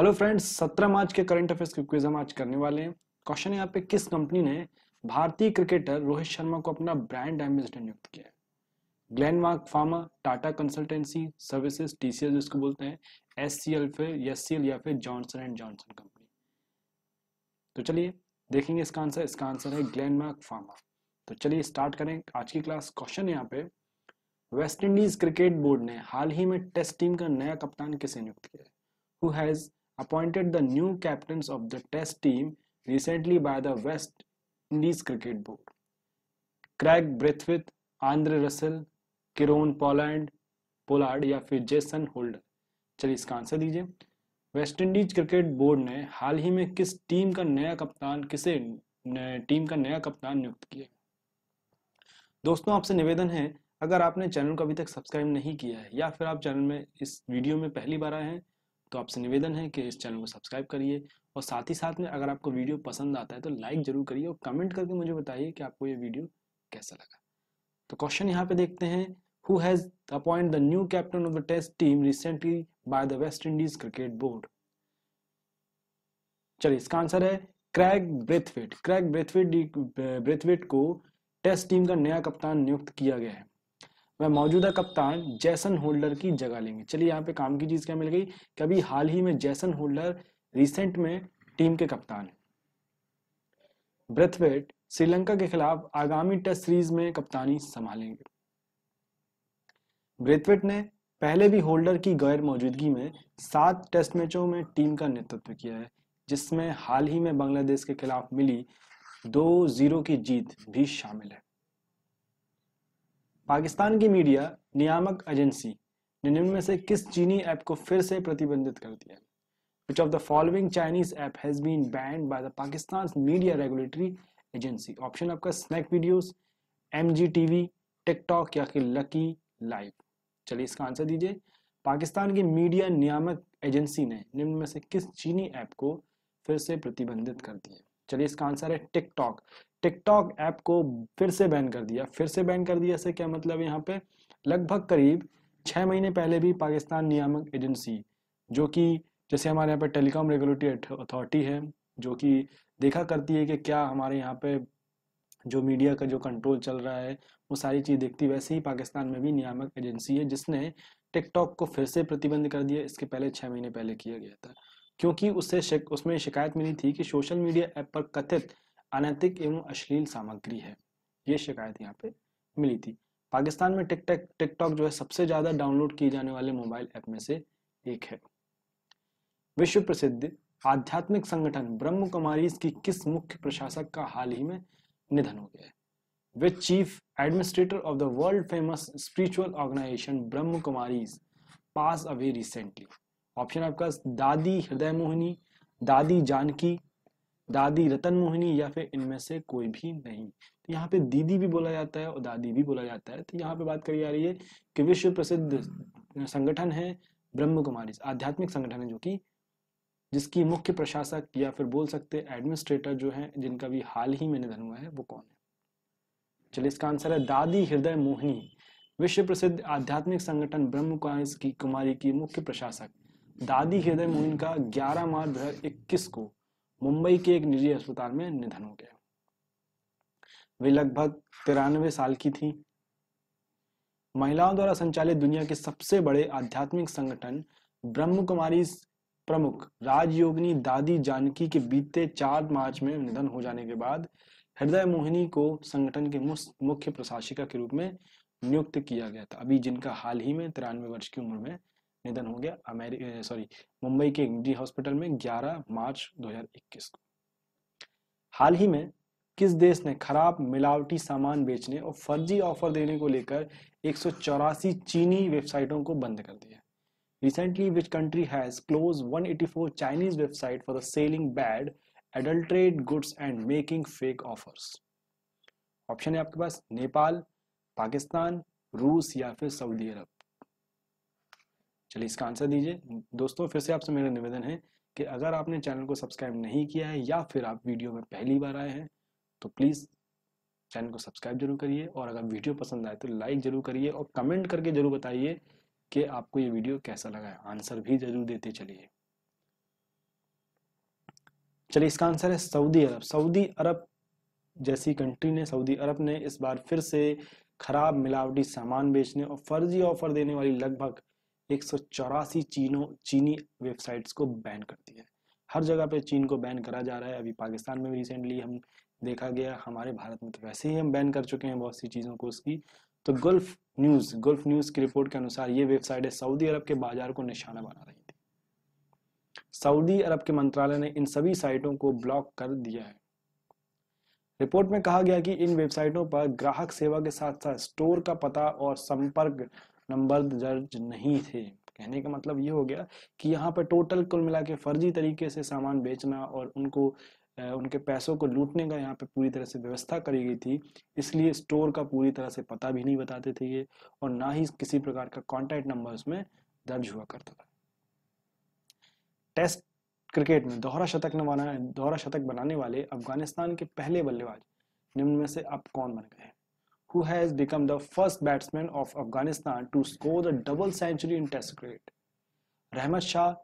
Hello friends सत्रह मार्च के current affairs के क्विज हम आज करने वाले हैं क्वेश्चन यहाँ पे किस कंपनी ने भारतीय क्रिकेटर रोहित शर्मा को अपना ब्रांड एम्बेसडर नियुक्त किया है Glenmark pharma Tata consultancy services TCS जिसको बोलते हैं एस सी एल फिर एस सी एल या फिर जॉनसन एंड जॉनसन कंपनी तो चलिए देखेंगे इसका आंसर इसका आंसर है ग्लैंडमार्क फार्मा तो चलिए स्टार्ट करें आज की क्लास क्वेश्चन यहाँ पे वेस्ट इंडीज क्रिकेट बोर्ड ने हाल ही में टेस्ट टीम का नया कप्तान किसे नियुक्त किया है who has appointed the new captains of the test team recently by the West Indies Cricket Board. Craig Brithwaite, Andre Russell, Kieron Poland Pollard या फिर जेसन होल्डर चलिए इसका आंसर दीजिए वेस्टइंडीज क्रिकेट बोर्ड ने हाल ही में किस टीम का नया कप्तान किसे टीम का नया कप्तान नियुक्त किया दोस्तों आपसे निवेदन है अगर आपने चैनल को अभी तक सब्सक्राइब नहीं किया है या फिर आप चैनल में इस वीडियो में पहली बार आए हैं तो आपसे निवेदन है कि इस चैनल को सब्सक्राइब करिए और साथ ही साथ में अगर आपको वीडियो पसंद आता है तो लाइक जरूर करिए और कमेंट करके मुझे बताइए कि आपको ये वीडियो कैसा लगा तो क्वेश्चन यहाँ पे देखते हैं who has appoint the new captain of the test team recently by the West Indies cricket board चलिए इसका आंसर है क्रैग ब्रेथविट क्रैग ब्रेथविट ब्रेथविट को टेस्ट टीम का नया कप्तान नियुक्त किया गया है वह मौजूदा कप्तान जैसन होल्डर की जगह लेंगे चलिए यहाँ पे काम की चीज क्या मिल गई कभी हाल ही में जैसन होल्डर रिसेंट में टीम के कप्तान है ब्रथवेट श्रीलंका के खिलाफ आगामी टेस्ट सीरीज में कप्तानी संभालेंगे ब्रेथवेट ने पहले भी होल्डर की गैर मौजूदगी में सात टेस्ट मैचों में टीम का नेतृत्व किया है जिसमें हाल ही में बांग्लादेश के खिलाफ मिली दो जीरो की जीत भी शामिल है पाकिस्तान की मीडिया नियामक एजेंसी ने निम्न में से किस चीनी ऐप को फिर से प्रतिबंधित कर दिया which of the following Chinese app has been banned by the Pakistan media regulatory agency option आपका snack videos M G T V TikTok या फिर लकी लाइव चलिए इसका आंसर दीजिए पाकिस्तान की मीडिया नियामक एजेंसी ने निम्न में से किस चीनी ऐप को फिर से प्रतिबंधित कर दिया चलिए इसका आंसर है टिकटॉक टिकटॉक ऐप को फिर से बैन कर दिया फिर से बैन कर दिया से क्या मतलब यहाँ पे लगभग करीब छः महीने पहले भी पाकिस्तान नियामक एजेंसी जो कि जैसे हमारे यहाँ पे टेलीकॉम रेगुलेटरी अथॉरिटी है जो कि देखा करती है कि क्या हमारे यहाँ पे जो मीडिया का जो कंट्रोल चल रहा है वो सारी चीज़ देखती वैसे ही पाकिस्तान में भी नियामक एजेंसी है जिसने टिकटॉक को फिर से प्रतिबंध कर दिया इसके पहले छः महीने पहले किया गया था क्योंकि उससे शिक, उसमें शिकायत मिली थी कि सोशल मीडिया ऐप पर कथित अनैतिक एवं अश्लील सामग्री है ये शिकायत यहाँ पे मिली थी पाकिस्तान में टिकटॉक टिकटॉक जो है सबसे ज़्यादा डाउनलोड किए जाने वाले मोबाइल ऐप में से एक है विश्व प्रसिद्ध आध्यात्मिक संगठन ब्रह्म कुमारी की किस मुख्य प्रशासक का हाल ही में निधन हो गया है वे chief administrator of the world famous spiritual organisation Brahma Kumari pass away recently option आपका दादी हृदय मोहिनी दादी जानकी दादी रतन मोहिनी या फिर इनमें से कोई भी नहीं तो यहाँ पे दीदी भी बोला जाता है और दादी भी बोला जाता है तो यहाँ पे बात करी जा रही है कि विश्व प्रसिद्ध संगठन है ब्रह्म कुमारी आध्यात्मिक संगठन है जो कि जिसकी मुख्य प्रशासक या फिर बोल सकते एडमिनिस्ट्रेटर जो है जिनका भी हाल ही में निधन हुआ है वो कौन है चलिए इसका आंसर है दादी हृदय मोहिनी विश्व प्रसिद्ध आध्यात्मिक संगठन ब्रह्म कुमारी की मुख्य प्रशासक दादी हृदय मोहिनी का 11 मार्च दो को मुंबई के एक निजी अस्पताल में निधन हो गया वे लगभग तिरानवे साल की थी महिलाओं द्वारा संचालित दुनिया के सबसे बड़े आध्यात्मिक संगठन ब्रह्म कुमारी प्रमुख राजयोगिनी दादी जानकी के बीते चार मार्च में निधन हो जाने के बाद हृदय मोहिनी को संगठन के मुख्य प्रशासिका के रूप में नियुक्त किया गया था अभी जिनका हाल ही में तिरानवे वर्ष की उम्र में निधन हो गया अमेरि सॉरी मुंबई के एमजी हॉस्पिटल में 11 मार्च 2021 को हाल ही में किस देश ने खराब मिलावटी सामान बेचने और फर्जी ऑफर देने को लेकर एक चीनी वेबसाइटों को बंद कर दिया recently which country has closed 184 Chinese website for the selling bad adulterate goods and making fake offers option है आपके पास नेपाल पाकिस्तान रूस या फिर सऊदी अरब चलिए इसका आंसर दीजिए दोस्तों फिर से आपसे मेरा निवेदन है कि अगर आपने चैनल को सब्सक्राइब नहीं किया है या फिर आप वीडियो में पहली बार आए हैं तो प्लीज़ चैनल को सब्सक्राइब जरूर करिए और अगर वीडियो पसंद आए तो लाइक जरूर करिए और कमेंट करके जरूर बताइए कि आपको ये वीडियो कैसा लगा है आंसर भी जरूर देते चलिए चलिए इसका आंसर है सऊदी अरब सऊदी अरब जैसी कंट्री ने सऊदी अरब ने इस बार फिर से खराब मिलावटी सामान बेचने और फर्जी ऑफर देने वाली लगभग एक सौ चौरासी चीनों चीनी वेबसाइट्स को बैन कर दिया है हर जगह पे चीन को बैन करा जा रहा है अभी पाकिस्तान में भी रिसेंटली हम देखा गया हमारे भारत में तो वैसे ही हम बैन कर चुके हैं बहुत सी चीज़ों को उसकी तो गल्फ न्यूज़ गल्फ न्यूज़ की रिपोर्ट के अनुसार ये वेबसाइट है सऊदी अरब के बाजार को निशाना बना रही थी सऊदी अरब के मंत्रालय ने इन सभी साइटों को ब्लॉक कर दिया है रिपोर्ट में कहा गया कि इन वेबसाइटों पर ग्राहक सेवा के साथ साथ स्टोर का पता और संपर्क नंबर दर्ज नहीं थे कहने का मतलब ये हो गया कि यहाँ पर टोटल कुल मिला के फर्जी तरीके से सामान बेचना और उनको उनके पैसों को लूटने का यहाँ पे पूरी तरह से व्यवस्था करी गई थी इसलिए स्टोर का पूरी तरह से पता भी नहीं बताते थे ये और ना ही किसी प्रकार का कॉन्टैक्ट नंबर उसमें दर्ज हुआ करता था टेस्ट क्रिकेट में दोहरा शतक दोहरा शतक बनाने वाले अफगानिस्तान के पहले बल्लेबाज निम्न में से अब कौन बन गए who has become the first batsman of Afghanistan to score the double century in Test cricket. Rahmat Shah,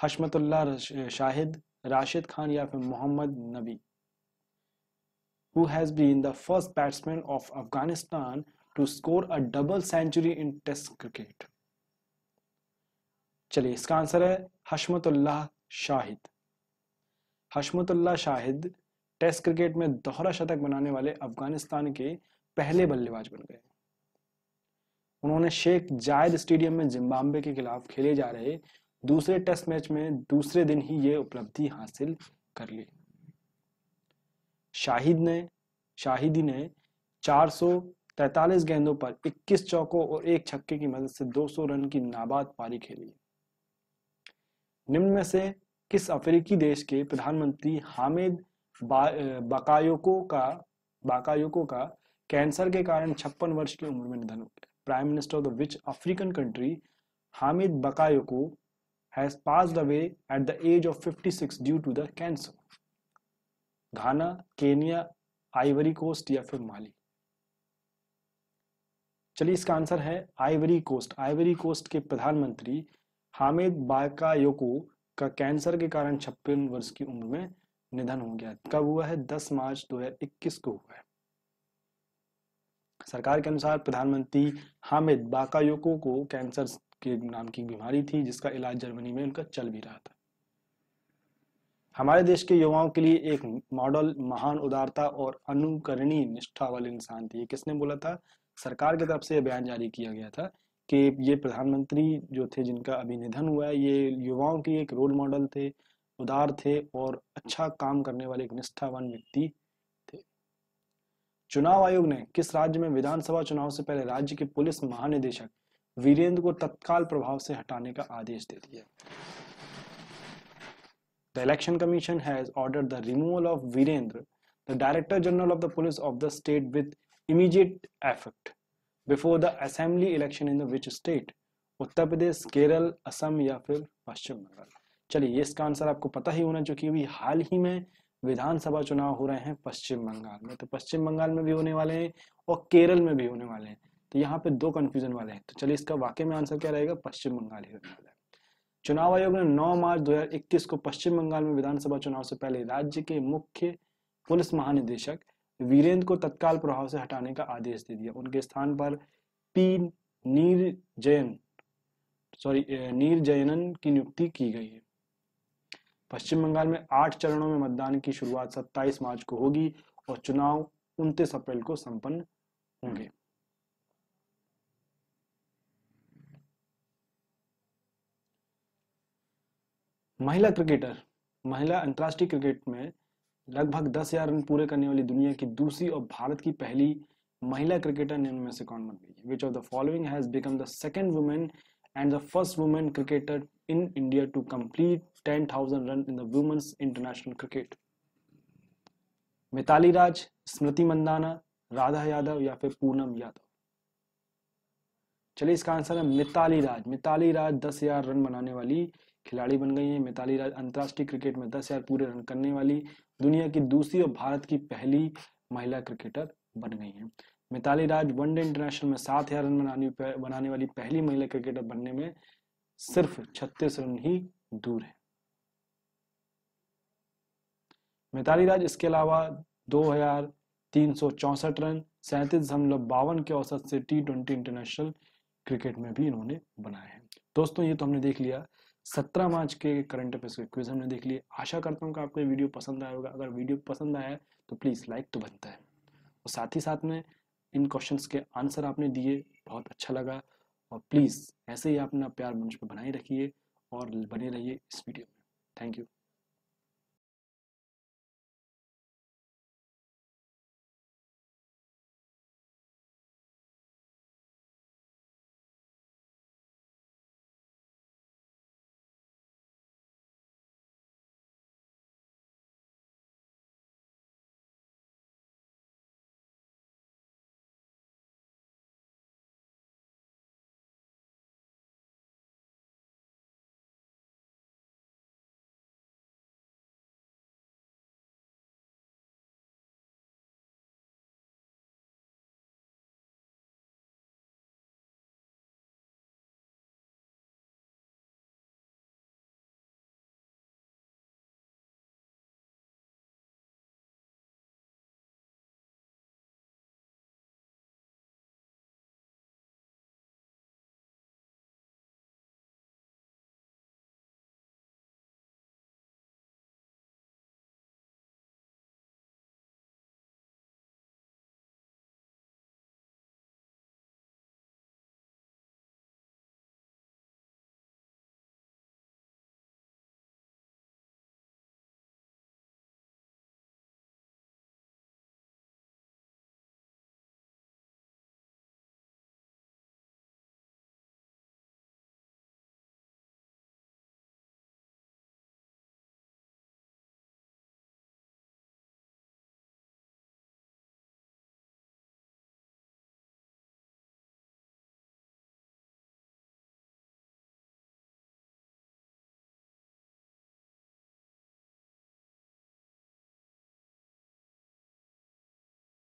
Hashmatullah Shahid, Rashid Khan or Muhammad Nabi who has been the first batsman of Afghanistan to score a double century in Test cricket. चलिए इसका answer है Hashmatullah Shahidi Hashmatullah Shahidi test cricket में दोहरा शतक बनाने वाले अफगानिस्तान के पहले बल्लेबाज बन गए उन्होंने शेख जायद स्टेडियम में जिम्बाब्वे के खिलाफ खेले जा रहे दूसरे टेस्ट मैच में दूसरे दिन ही ये उपलब्धि हासिल कर ली शाहिद ने शाहिदी ने 443 गेंदों पर 21 चौकों और एक छक्के की मदद से 200 रन की नाबाद पारी खेली निम्न में से किस अफ्रीकी देश के प्रधानमंत्री हामिद बाकायोको का बाकायोको का कैंसर के कारण छप्पन वर्ष की उम्र में निधन हो गया prime minister of the which African country Hamid Bakayoko has pass away at the age of 56 due to the cancer Ghana Kenya Ivory Coast या फिर माली चलिए इसका आंसर है आइवरी कोस्ट आइवरी कोस्ट के प्रधानमंत्री हामिद बाकायोको का कैंसर के कारण छप्पन वर्ष की उम्र में निधन हो गया कब हुआ है 10 मार्च 2021 को हुआ है सरकार के अनुसार प्रधानमंत्री हामिद बाकायोको को कैंसर के नाम की बीमारी थी जिसका इलाज जर्मनी में उनका चल भी रहा था हमारे देश के युवाओं के लिए एक मॉडल महान उदारता और अनुकरणीय निष्ठा वाले इंसान थे किसने बोला था सरकार की तरफ से यह बयान जारी किया गया था कि ये प्रधानमंत्री जो थे जिनका अभी निधन हुआ है ये युवाओं के एक रोल मॉडल थे उदार थे और अच्छा काम करने वाले एक निष्ठावान व्यक्ति थे चुनाव आयोग ने किस राज्य में विधानसभा चुनाव से पहले राज्य के पुलिस महानिदेशक वीरेंद्र को तत्काल प्रभाव से हटाने का आदेश दे दिया the election commission has order the removal of Virendra the director general of the police of the state with immediate effect before the assembly election in the which state Uttar Pradesh Kerala Assam या फिर पश्चिम बंगाल चलिए ये इसका आंसर आपको पता ही होना चूंकि अभी हाल ही में विधानसभा चुनाव हो रहे हैं पश्चिम बंगाल में तो पश्चिम बंगाल में भी होने वाले हैं और केरल में भी होने वाले हैं तो यहाँ पे दो कंफ्यूजन वाले हैं तो चलिए इसका वाक्य में आंसर क्या रहेगा पश्चिम बंगाल ही होने वाला है चुनाव आयोग ने 9 मार्च 2021 को पश्चिम बंगाल में विधानसभा चुनाव से पहले राज्य के मुख्य पुलिस महानिदेशक वीरेंद्र को तत्काल प्रभाव से हटाने का आदेश दे दिया उनके स्थान पर पी नीर जयन सॉरी नीर जयनन की नियुक्ति की गई है पश्चिम बंगाल में आठ चरणों में मतदान की शुरुआत 27 मार्च को होगी और चुनाव 29 अप्रैल को संपन्न होंगे महिला क्रिकेटर महिला अंतर्राष्ट्रीय क्रिकेट में लगभग दस हजार रन पूरे करने वाली दुनिया की दूसरी और भारत की पहली महिला क्रिकेटर निम्न से कौन बन गई which of the following has become the second women and the first women cricketer in India to complete 10,000 run in the women's international cricket Mithali Raj Smriti Mandhana Radha Yadav या फिर पूनम यादव चलिए इसका आंसर है मिताली राज मिताली राज दस हजार रन बनाने वाली खिलाड़ी बन गई है मिताली राज अंतर्राष्ट्रीय क्रिकेट में दस हजार पूरे रन करने वाली दुनिया की दूसरी और भारत की पहली महिला क्रिकेटर बन गई है मिताली राज वनडे इंटरनेशनल में सात हजार रन बनाने बनाने वाली पहली महिला क्रिकेटर बनने में सिर्फ छत्तीस रन ही दूर है मिताली राज इसके अलावा दो हजार तीन सौ चौंसठ रन सैंतीस दशमलव बावन के औसत से टी ट्वेंटी इंटरनेशनल क्रिकेट में भी इन्होंने बनाए हैं दोस्तों ये तो हमने देख लिया सत्रह मार्च के करंट अफेयर्स के क्विज हमने देख लिए आशा करता हूँ कि आपको ये वीडियो पसंद आया होगा अगर वीडियो पसंद आया तो प्लीज़ लाइक तो बनता है और साथ ही साथ में इन क्वेश्चन के आंसर आपने दिए बहुत अच्छा लगा और प्लीज़ ऐसे ही अपना प्यार मंच पर बनाए रखिए और बने रहिए इस वीडियो में थैंक यू